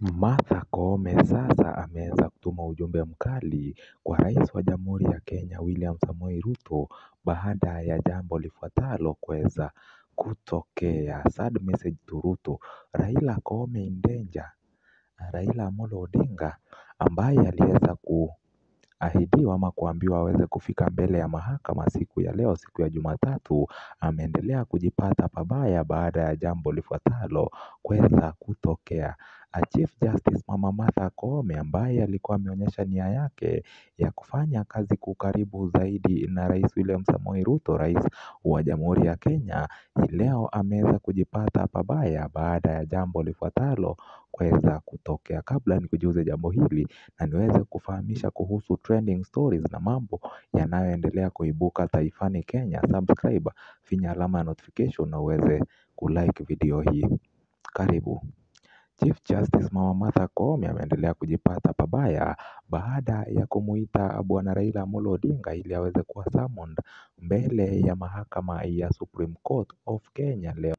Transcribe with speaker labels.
Speaker 1: Martha Koome sasa ameweza kutuma ujumbe mkali kwa rais wa Jamhuri ya Kenya William Samoei Ruto baada ya jambo lifuatalo kuweza kutokea. Sad message to Ruto, Raila Koome in danger. Raila Amolo Odinga ambaye aliweza ku ahidiwa ama kuambiwa aweze kufika mbele ya mahakama siku ya leo siku ya jumatatu ameendelea kujipata pabaya baada ya jambo lifuatalo kuweza kutokea Chief Justice Mama Martha Koome ambaye alikuwa ameonyesha nia yake ya kufanya kazi kwa ukaribu zaidi na Rais William Samoei Ruto, Rais wa Jamhuri ya Kenya, leo ameweza kujipata pabaya baada ya jambo lifuatalo kuweza kutokea. Kabla nikujuze jambo hili na niweze kufahamisha kuhusu trending stories na mambo yanayoendelea kuibuka taifani Kenya, subscribe, finya alama ya notification na uweze kulike video hii. Karibu. Chief Justice Mama Martha Koome ameendelea kujipata pabaya baada ya kumuita Bwana Raila Amolo Odinga ili aweze kuwa summoned mbele ya mahakama ya Supreme Court of Kenya leo.